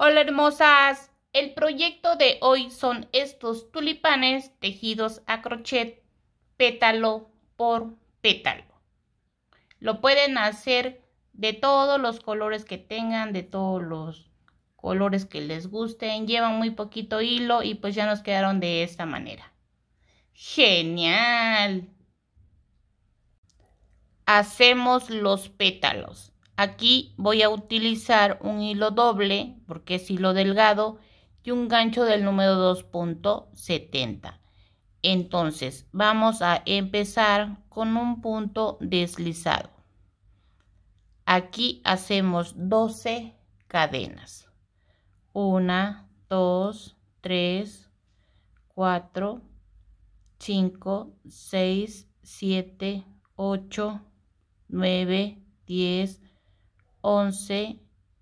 Hola hermosas, el proyecto de hoy son estos tulipanes tejidos a crochet pétalo por pétalo. Lo pueden hacer de todos los colores que tengan, de todos los colores que les gusten. Llevan muy poquito hilo y pues ya nos quedaron de esta manera. ¡Genial! Hacemos los pétalos. Aquí voy a utilizar un hilo doble, porque es hilo delgado, y un gancho del número 2.70. Entonces, vamos a empezar con un punto deslizado. Aquí hacemos 12 cadenas. 1, 2, 3, 4, 5, 6, 7, 8, 9, 10, 11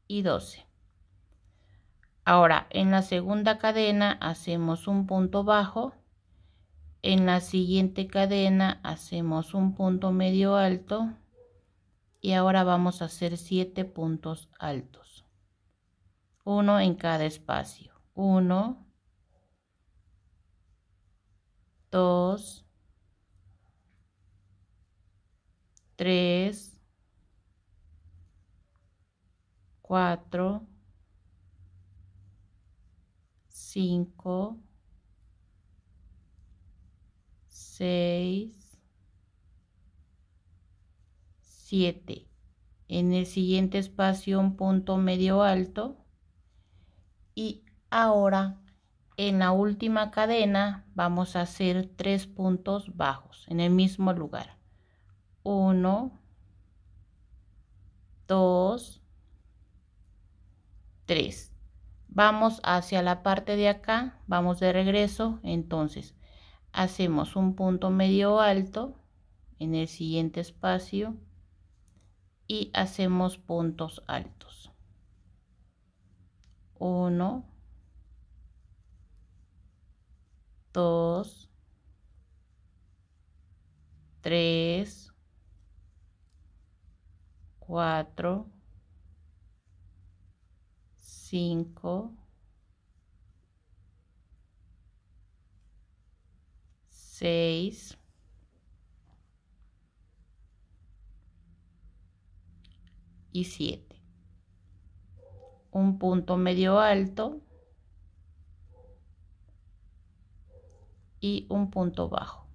y 12. Ahora, en la segunda cadena hacemos un punto bajo. En la siguiente cadena hacemos un punto medio alto. Y ahora vamos a hacer 7 puntos altos. Uno en cada espacio. 1, 2, 3, 4, 5, 6, 7. En el siguiente espacio un punto medio alto y ahora en la última cadena vamos a hacer tres puntos bajos en el mismo lugar. 1, 2, 3. Vamos hacia la parte de acá, vamos de regreso, entonces hacemos un punto medio alto en el siguiente espacio y hacemos puntos altos. 1, 2, 3, 4, 5, 6, 7. Un punto medio alto y un punto bajo.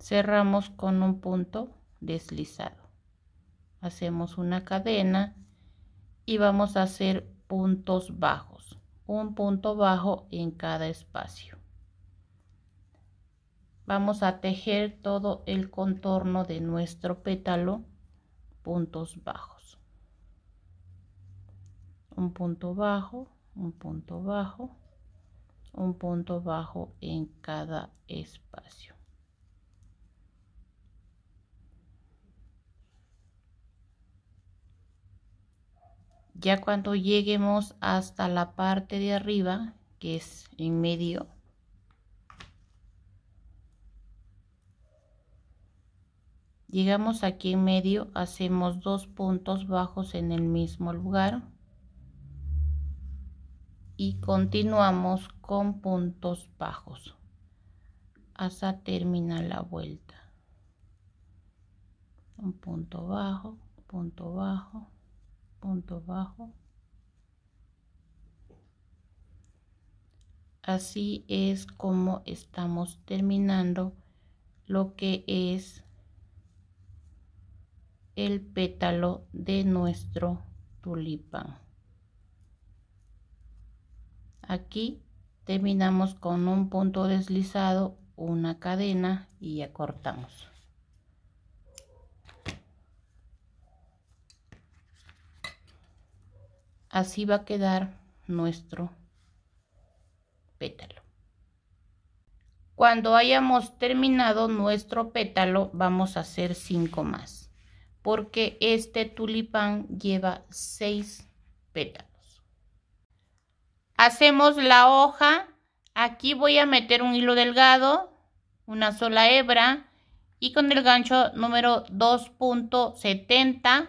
Cerramos con un punto deslizado. Hacemos una cadena y vamos a hacer puntos bajos un punto bajo en cada espacio vamos a tejer todo el contorno de nuestro pétalo puntos bajos un punto bajo un punto bajo un punto bajo en cada espacio ya cuando lleguemos hasta la parte de arriba que es en medio llegamos aquí en medio hacemos dos puntos bajos en el mismo lugar y continuamos con puntos bajos hasta terminar la vuelta un punto bajo punto bajo punto bajo así es como estamos terminando lo que es el pétalo de nuestro tulipán aquí terminamos con un punto deslizado una cadena y ya cortamos así va a quedar nuestro pétalo. Cuando hayamos terminado nuestro pétalo, vamos a hacer 5 más, porque este tulipán lleva 6 pétalos. Hacemos la hoja, aquí voy a meter un hilo delgado, una sola hebra, y con el gancho número 2.70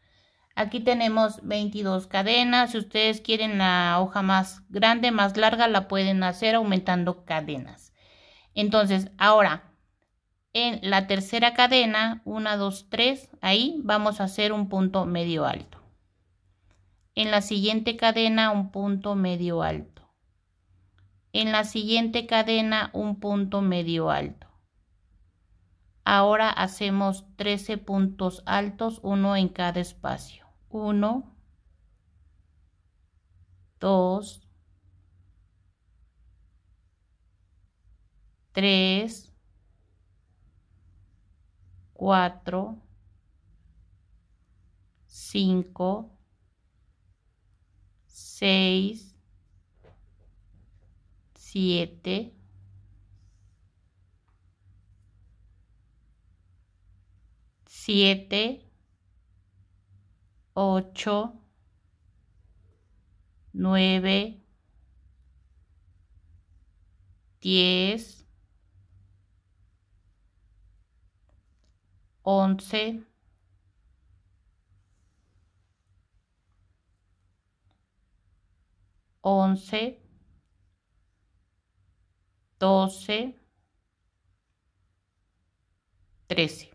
Aquí tenemos 22 cadenas. Si ustedes quieren la hoja más grande, más larga, la pueden hacer aumentando cadenas. Entonces, ahora, en la tercera cadena, 1, 2, 3, ahí vamos a hacer un punto medio alto. En la siguiente cadena, un punto medio alto. En la siguiente cadena, un punto medio alto. Ahora hacemos 13 puntos altos, uno en cada espacio. 1, 2, 3, 4, 5, 6, 7, 7, 8, 9, 10, 11, 11, 12, 13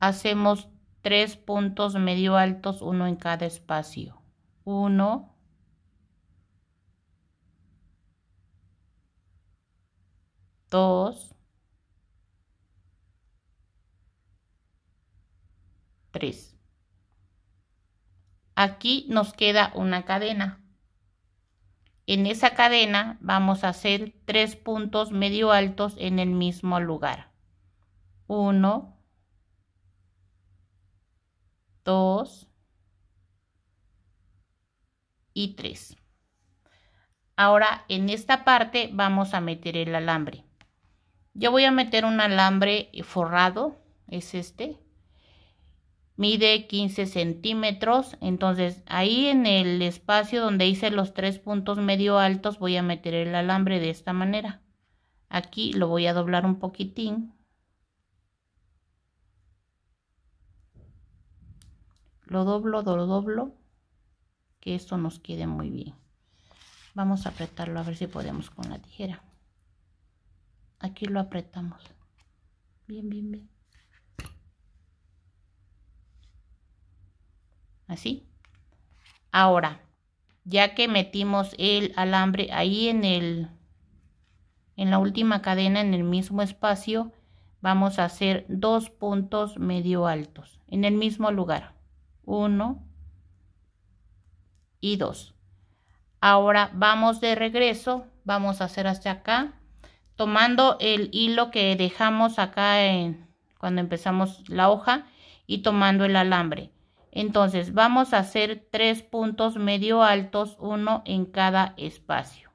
hacemos tres puntos medio altos, uno en cada espacio. Uno. Dos. Tres. Aquí nos queda una cadena. En esa cadena vamos a hacer tres puntos medio altos en el mismo lugar. Uno. 2 y 3. Ahora en esta parte vamos a meter el alambre. Yo voy a meter un alambre forrado, es este. Mide 15 centímetros, entonces ahí en el espacio donde hice los tres puntos medio altos voy a meter el alambre de esta manera. Aquí lo voy a doblar un poquitín lo doblo, lo doblo, que esto nos quede muy bien. Vamos a apretarlo a ver si podemos con la tijera. Aquí lo apretamos. Bien, bien, bien. Así. Ahora, ya que metimos el alambre ahí en el en la última cadena en el mismo espacio vamos a hacer dos puntos medio altos en el mismo lugar 1 y 2. Ahora vamos de regreso, vamos a hacer hasta acá, tomando el hilo que dejamos acá en, cuando empezamos la hoja y tomando el alambre. Entonces vamos a hacer tres puntos medio altos, uno en cada espacio.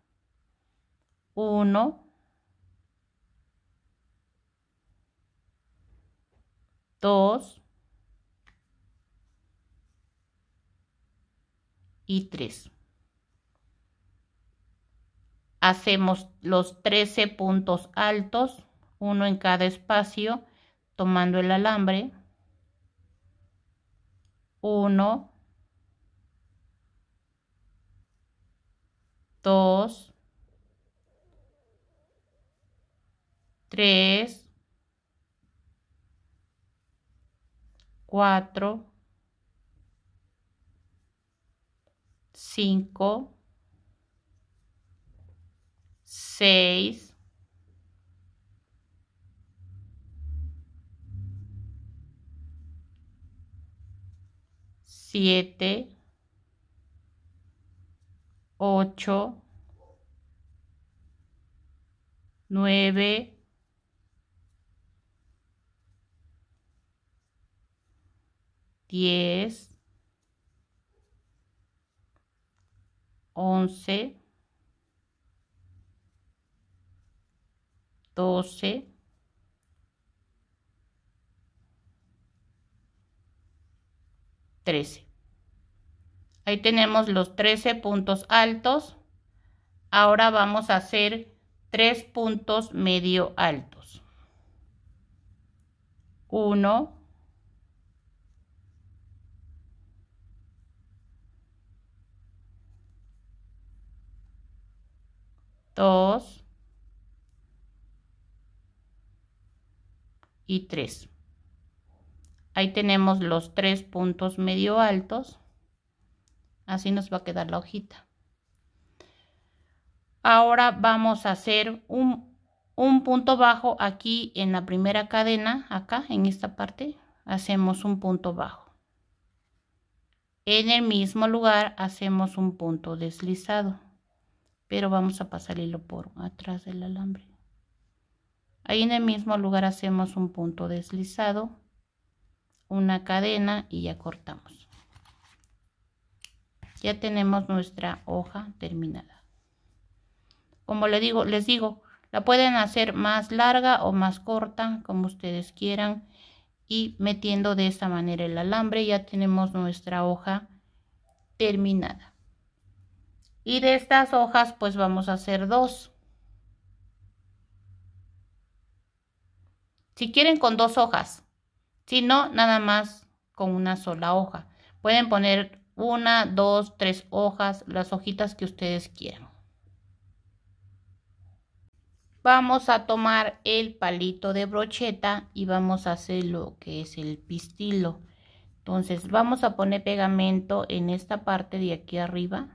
Uno. Dos. y 3. Hacemos los 13 puntos altos, uno en cada espacio, tomando el alambre. 1, 2, 3, 4, 5, 6, 7, 8, 9, 10, 11, 12, 13. Ahí tenemos los 13 puntos altos. Ahora vamos a hacer 3 puntos medio altos. 1, 2 y 3. Ahí tenemos los tres puntos medio altos. Así nos va a quedar la hojita. Ahora vamos a hacer un, un punto bajo aquí en la primera cadena, acá en esta parte, hacemos un punto bajo. En el mismo lugar hacemos un punto deslizado pero vamos a pasar el hilo por atrás del alambre ahí en el mismo lugar hacemos un punto deslizado una cadena y ya cortamos ya tenemos nuestra hoja terminada como le digo les digo la pueden hacer más larga o más corta como ustedes quieran y metiendo de esta manera el alambre ya tenemos nuestra hoja terminada y de estas hojas pues vamos a hacer dos. Si quieren con dos hojas, si no, nada más con una sola hoja. Pueden poner una, dos, tres hojas, las hojitas que ustedes quieran. Vamos a tomar el palito de brocheta y vamos a hacer lo que es el pistilo. Entonces vamos a poner pegamento en esta parte de aquí arriba.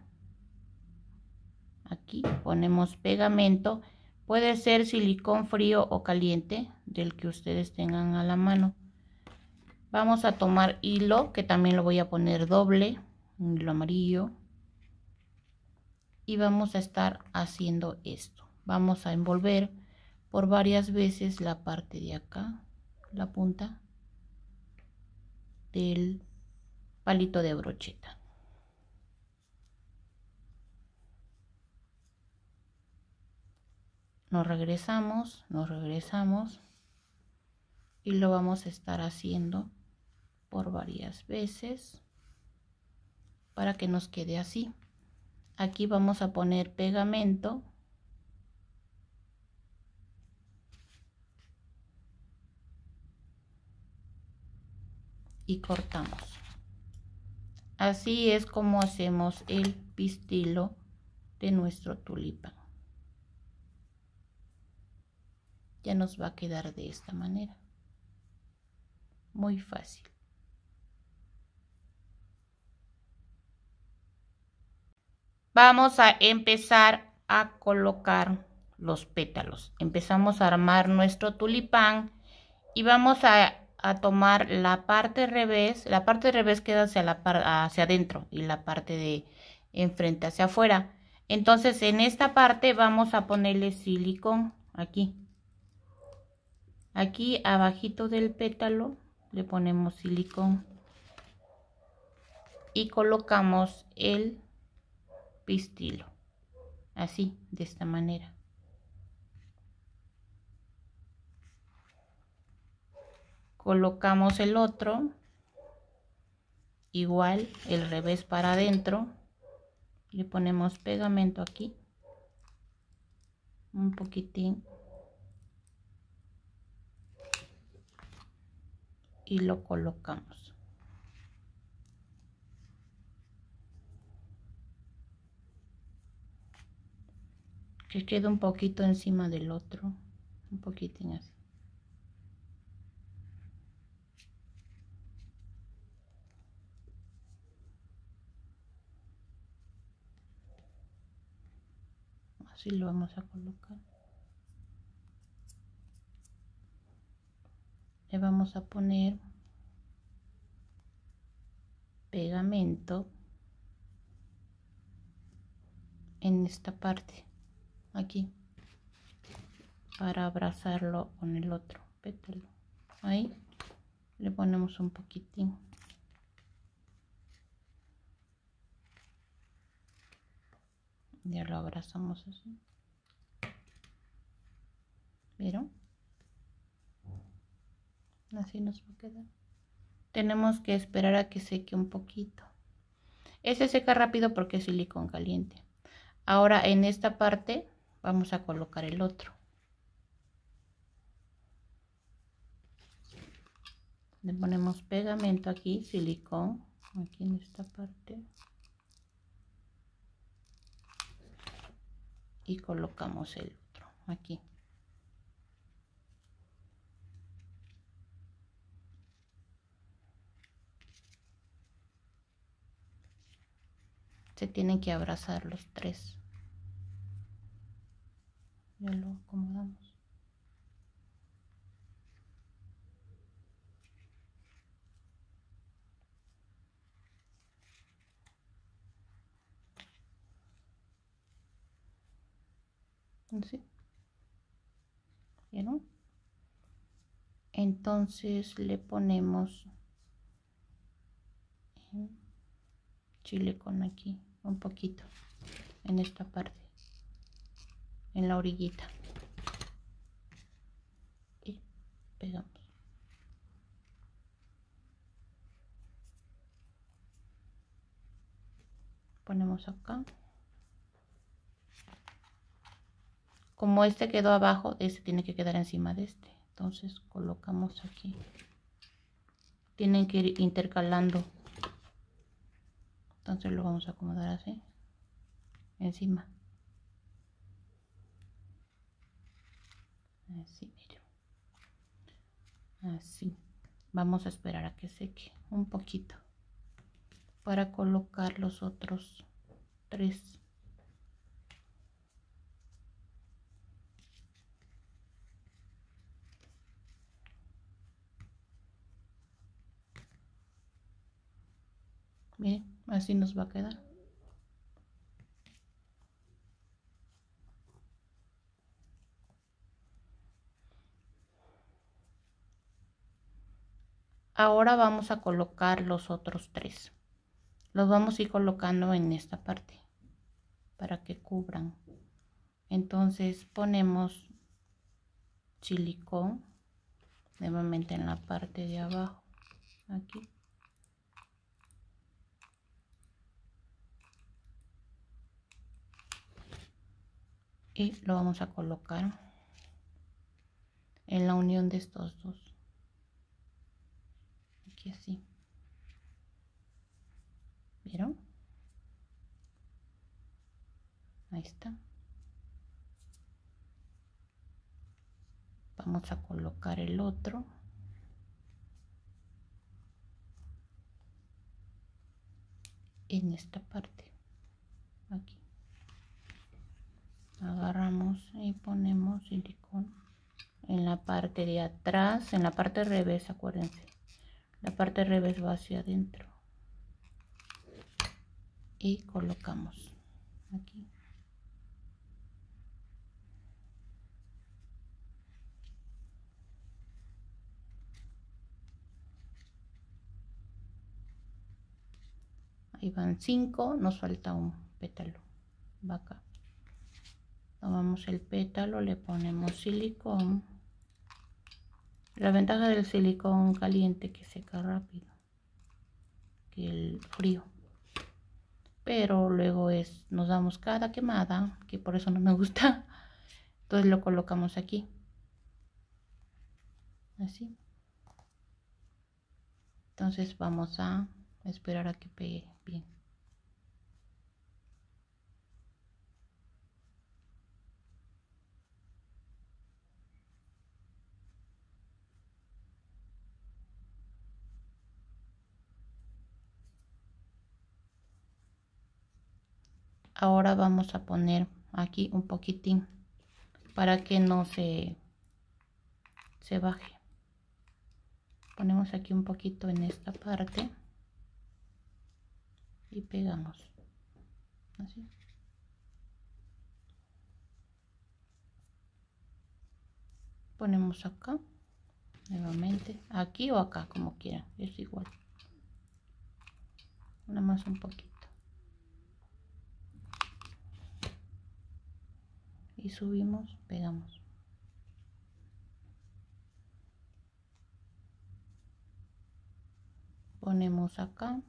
Aquí ponemos pegamento. Puede ser silicón frío o caliente, del que ustedes tengan a la mano. Vamos a tomar hilo, que también lo voy a poner doble, hilo amarillo. Y vamos a estar haciendo esto. Vamos a envolver por varias veces la parte de acá, la punta del palito de brocheta. nos regresamos, nos regresamos y lo vamos a estar haciendo por varias veces para que nos quede así. Aquí vamos a poner pegamento y cortamos. Así es como hacemos el pistilo de nuestro tulipa ya nos va a quedar de esta manera. Muy fácil. Vamos a empezar a colocar los pétalos. Empezamos a armar nuestro tulipán y vamos a, tomar la parte revés. La parte revés queda hacia, la hacia adentro y la parte de enfrente hacia afuera. Entonces en esta parte vamos a ponerle silicón aquí aquí abajito del pétalo le ponemos silicón y colocamos el pistilo así de esta manera colocamos el otro igual el revés para adentro le ponemos pegamento aquí un poquitín y lo colocamos. Que quede un poquito encima del otro, un poquitín así. Así lo vamos a colocar. le vamos a poner pegamento en esta parte aquí para abrazarlo con el otro pétalo ahí le ponemos un poquitín ya lo abrazamos así vieron Así nos va a quedar. Tenemos que esperar a que seque un poquito. Ese seca rápido porque es silicón caliente. Ahora en esta parte vamos a colocar el otro. Le ponemos pegamento aquí, silicón, aquí en esta parte. Y colocamos el otro aquí. se tienen que abrazar los tres ya lo acomodamos entonces le ponemos eh, chile con aquí un poquito en esta parte en la orillita y pegamos ponemos acá como este quedó abajo este tiene que quedar encima de este entonces colocamos aquí tienen que ir intercalando entonces lo vamos a acomodar así encima así así vamos a esperar a que seque un poquito para colocar los otros tres bien Así nos va a quedar. Ahora vamos a colocar los otros tres. Los vamos a ir colocando en esta parte para que cubran. Entonces ponemos silicón nuevamente en la parte de abajo. Aquí. y lo vamos a colocar en la unión de estos dos aquí así vieron ahí está vamos a colocar el otro en esta parte y ponemos silicón en la parte de atrás, en la parte revés, acuérdense. La parte revés va hacia adentro. Y colocamos aquí. Ahí van cinco nos falta un pétalo. Va acá tomamos el pétalo le ponemos silicón la ventaja del silicón caliente que seca rápido que el frío pero luego es nos damos cada quemada que por eso no me gusta entonces lo colocamos aquí así entonces vamos a esperar a que pegue bien ahora vamos a poner aquí un poquitín para que no se se baje ponemos aquí un poquito en esta parte y pegamos así ponemos acá nuevamente aquí o acá como quieran es igual nada más un poquito y subimos, pegamos. Ponemos acá.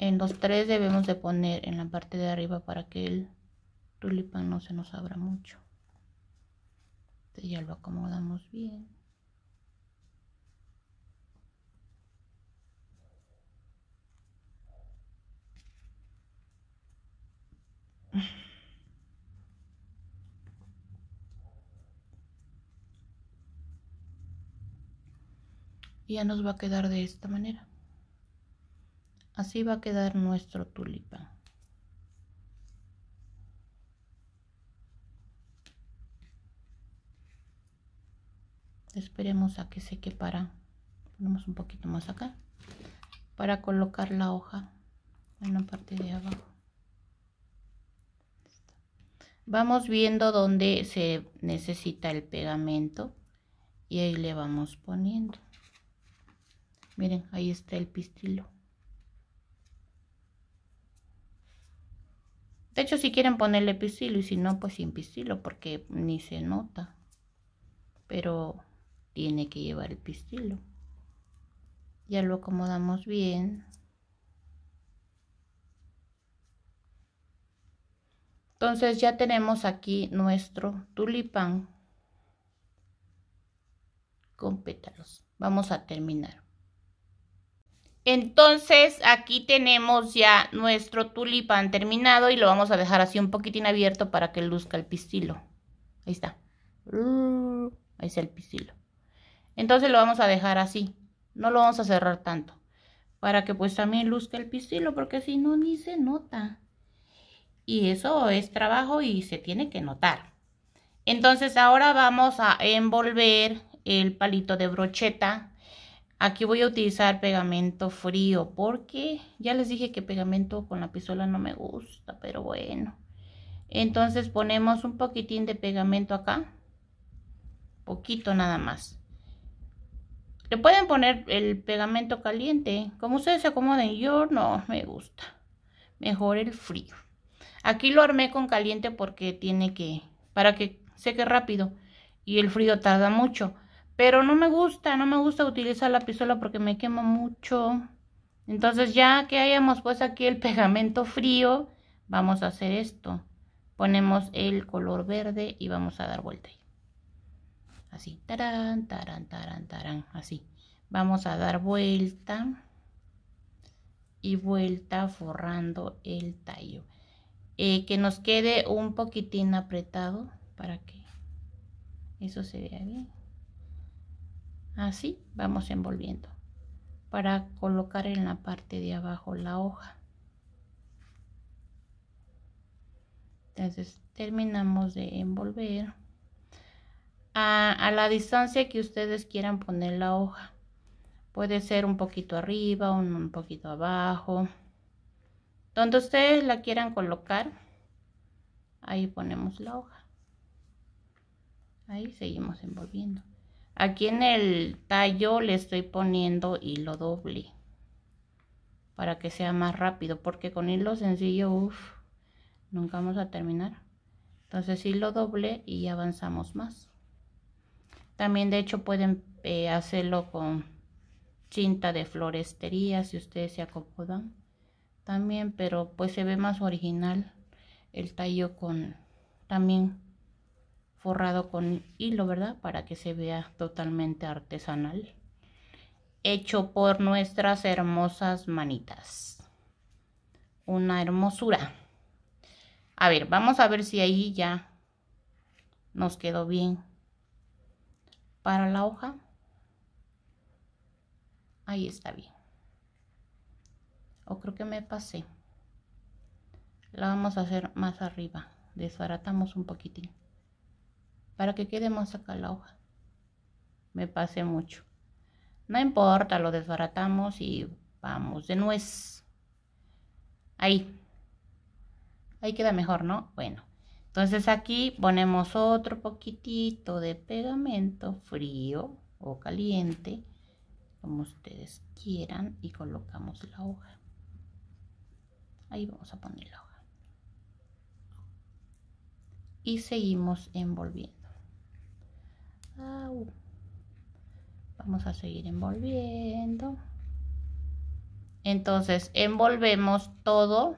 En los tres debemos de poner en la parte de arriba para que el tulipán no se nos abra mucho. ya lo acomodamos bien. Y ya nos va a quedar de esta manera. Así va a quedar nuestro tulipa Esperemos a que se para, ponemos un poquito más acá, para colocar la hoja en la parte de abajo. Vamos viendo dónde se necesita el pegamento y ahí le vamos poniendo. Miren, ahí está el pistilo. De hecho, si quieren ponerle pistilo y si no, pues sin pistilo porque ni se nota. Pero tiene que llevar el pistilo. Ya lo acomodamos bien. Entonces ya tenemos aquí nuestro tulipán con pétalos. Vamos a terminar. Entonces aquí tenemos ya nuestro tulipán terminado y lo vamos a dejar así un poquitín abierto para que luzca el pistilo. Ahí está. Uh, ahí está el pistilo. Entonces lo vamos a dejar así. No lo vamos a cerrar tanto. Para que pues también luzca el pistilo porque si no ni se nota y eso es trabajo y se tiene que notar. Entonces ahora vamos a envolver el palito de brocheta. Aquí voy a utilizar pegamento frío porque ya les dije que pegamento con la pistola no me gusta, pero bueno. Entonces ponemos un poquitín de pegamento acá. Poquito nada más. Le pueden poner el pegamento caliente, como ustedes se acomoden. Yo no me gusta. Mejor el frío. Aquí lo armé con caliente porque tiene que, para que seque rápido y el frío tarda mucho. Pero no me gusta, no me gusta utilizar la pistola porque me quema mucho. Entonces ya que hayamos puesto aquí el pegamento frío, vamos a hacer esto. Ponemos el color verde y vamos a dar vuelta. Así, tarán, tarán, tarán, tarán, así. Vamos a dar vuelta y vuelta forrando el tallo. Eh, que nos quede un poquitín apretado para que eso se vea bien así vamos envolviendo para colocar en la parte de abajo la hoja entonces terminamos de envolver a, la distancia que ustedes quieran poner la hoja puede ser un poquito arriba o un poquito abajo donde ustedes la quieran colocar, ahí ponemos la hoja. Ahí seguimos envolviendo. Aquí en el tallo le estoy poniendo hilo doble para que sea más rápido, porque con hilo sencillo, nunca vamos a terminar. Entonces hilo doble y avanzamos más. También de hecho pueden eh, hacerlo con cinta de florestería si ustedes se acomodan también, pero pues se ve más original el tallo con también forrado con hilo, ¿verdad? Para que se vea totalmente artesanal. Hecho por nuestras hermosas manitas. Una hermosura. A ver, vamos a ver si ahí ya nos quedó bien para la hoja. Ahí está bien o creo que me pasé la vamos a hacer más arriba desbaratamos un poquitín para que quede más acá la hoja me pasé mucho no importa lo desbaratamos y vamos de nuez ahí ahí queda mejor no bueno entonces aquí ponemos otro poquitito de pegamento frío o caliente como ustedes quieran y colocamos la hoja ahí vamos a ponerlo y seguimos envolviendo vamos a seguir envolviendo entonces envolvemos todo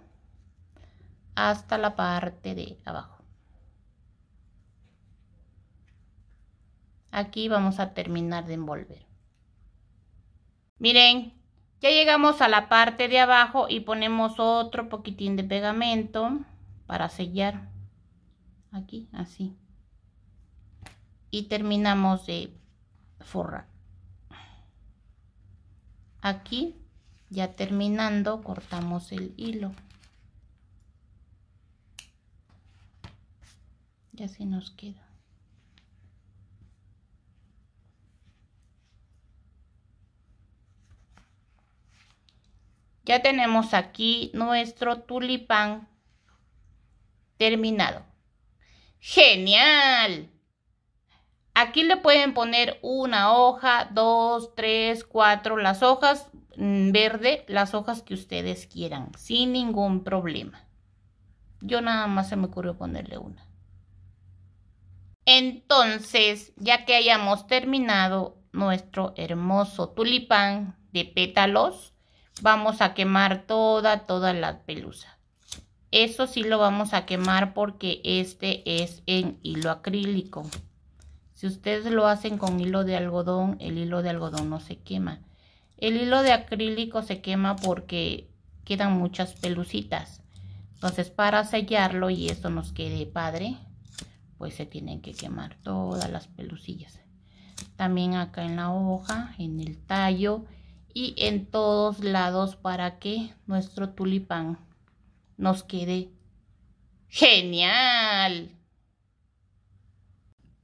hasta la parte de abajo aquí vamos a terminar de envolver miren ya llegamos a la parte de abajo y ponemos otro poquitín de pegamento para sellar. Aquí, así. Y terminamos de forrar. Aquí, ya terminando, cortamos el hilo. Y así nos queda. Ya tenemos aquí nuestro tulipán terminado. ¡Genial! Aquí le pueden poner una hoja, dos, tres, cuatro, las hojas mm, verde, las hojas que ustedes quieran, sin ningún problema. Yo nada más se me ocurrió ponerle una. Entonces, ya que hayamos terminado nuestro hermoso tulipán de pétalos, vamos a quemar toda, toda la pelusa. Eso sí lo vamos a quemar porque este es en hilo acrílico. Si ustedes lo hacen con hilo de algodón, el hilo de algodón no se quema. El hilo de acrílico se quema porque quedan muchas pelucitas. Entonces para sellarlo y esto nos quede padre, pues se tienen que quemar todas las pelucillas. También acá en la hoja, en el tallo y en todos lados para que nuestro tulipán nos quede genial.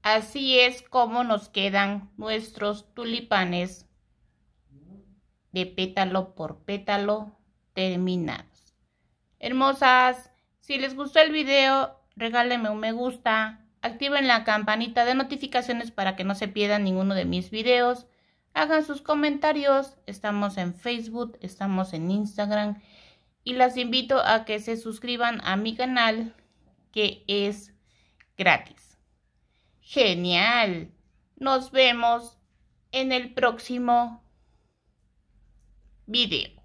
Así es como nos quedan nuestros tulipanes de pétalo por pétalo terminados. Hermosas, si les gustó el video, regálenme un me gusta, activen la campanita de notificaciones para que no se pierdan ninguno de mis videos hagan sus comentarios. Estamos en Facebook, estamos en Instagram y las invito a que se suscriban a mi canal que es gratis. Genial. Nos vemos en el próximo video.